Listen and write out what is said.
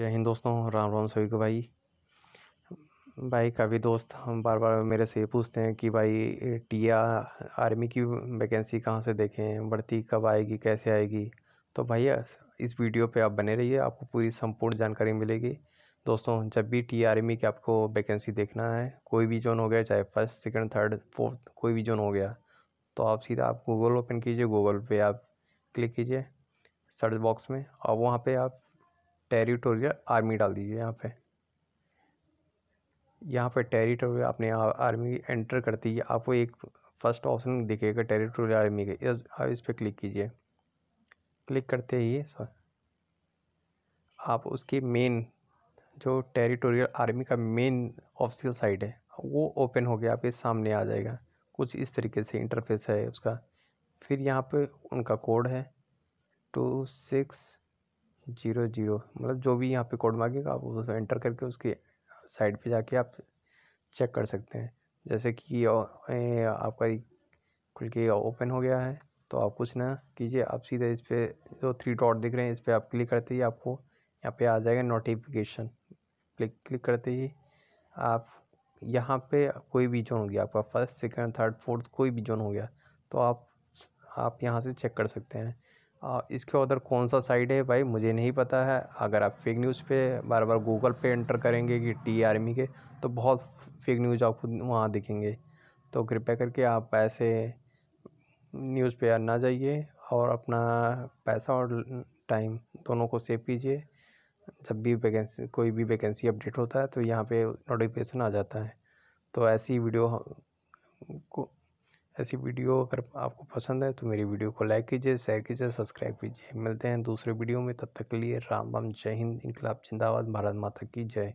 जय हिंद दोस्तों राम राम सभी को भाई भाई काफ़ी दोस्त हम बार बार मेरे से पूछते हैं कि भाई टिया आर्मी की वैकेंसी कहाँ से देखें भर्ती कब आएगी कैसे आएगी तो भैया इस वीडियो पे आप बने रहिए आपको पूरी संपूर्ण जानकारी मिलेगी दोस्तों जब भी टी आर्मी की आपको वैकेंसी देखना है कोई भी जोन हो गया चाहे फर्स्ट सेकेंड थर्ड फोर्थ कोई भी जोन हो गया तो आप सीधा आप गूगल ओपन कीजिए गूगल पे आप क्लिक कीजिए सर्च बॉक्स में और वहाँ पे आप टेरिटोरियल आर्मी डाल दीजिए यहाँ पे यहाँ पे टेरिटोरियल आपने आर्मी एंटर करती है आपको एक फर्स्ट ऑप्शन दिखेगा टेरिटोरियल आर्मी के इस आप इस पर क्लिक कीजिए क्लिक करते ही आप उसकी मेन जो टेरिटोरियल आर्मी का मेन ऑफिशियल साइट है वो ओपन हो गया आपके सामने आ जाएगा कुछ इस तरीके से इंटरफेस है उसका फिर यहाँ पे उनका कोड है टू सिक्स जीरो जीरो मतलब जो भी यहाँ पे कोड मांगेगा आप उसमें एंटर करके उसके साइड पे जाके आप चेक कर सकते हैं जैसे कि आपका खुल के ओपन हो गया है तो आप कुछ ना कीजिए आप सीधे इस पर जो थ्री डॉट दिख रहे हैं इस पर आप क्लिक करते ही आपको यहाँ पे आ जाएगा नोटिफिकेशन क्लिक क्लिक करते ही आप यहाँ पे कोई भी जोन हो गया आपका फर्स्ट सेकंड थर्ड फोर्थ कोई भी जोन हो गया तो आप आप यहाँ से चेक कर सकते हैं इसके उधर कौन सा साइड है भाई मुझे नहीं पता है अगर आप फेक न्यूज़ पे बार बार गूगल पे एंटर करेंगे कि टी आर्मी के तो बहुत फेक न्यूज़ आपको वहाँ दिखेंगे तो कृपया करके आप ऐसे न्यूज़ पे ना जाइए और अपना पैसा और टाइम दोनों को सेव कीजिए जब भी वैकेंसी कोई भी वैकेंसी अपडेट होता है तो यहाँ पे नोटिफिकेशन आ जाता है तो ऐसी वीडियो ऐसी वीडियो अगर आपको पसंद है तो मेरी वीडियो को लाइक कीजिए शेयर कीजिए सब्सक्राइब कीजिए मिलते हैं दूसरे वीडियो में तब तक के लिए राम राम जय हिंद इंकलाब जिंदाबाद भारत माता की जय